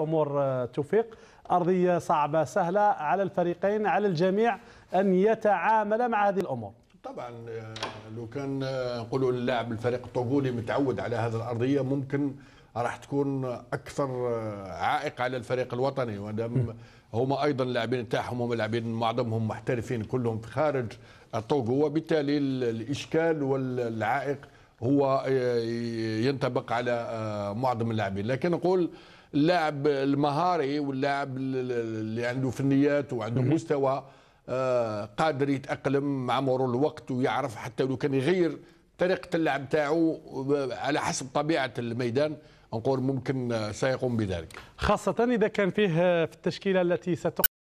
امور آه، توفيق ارضيه صعبه سهله على الفريقين على الجميع ان يتعامل مع هذه الامور طبعا آه، لو كان نقولوا آه، اللاعب الفريق الطوغولي متعود على هذه الارضيه ممكن راح تكون اكثر عائق على الفريق الوطني ودم هما ايضا اللاعبين تاعهم هما لاعبين معظمهم محترفين كلهم في خارج الطوغو وبالتالي الاشكال والعائق هو آه، ينطبق على آه، معظم اللاعبين لكن نقول اللاعب المهاري واللاعب اللي عنده فنيات وعنده مستوى آه، قادر يتاقلم مع مرور الوقت ويعرف حتى لو كان يغير طريقه اللعب تاعو على حسب طبيعه الميدان نقول ممكن سيقوم بذلك خاصه اذا كان فيه في التشكيله التي ستقوم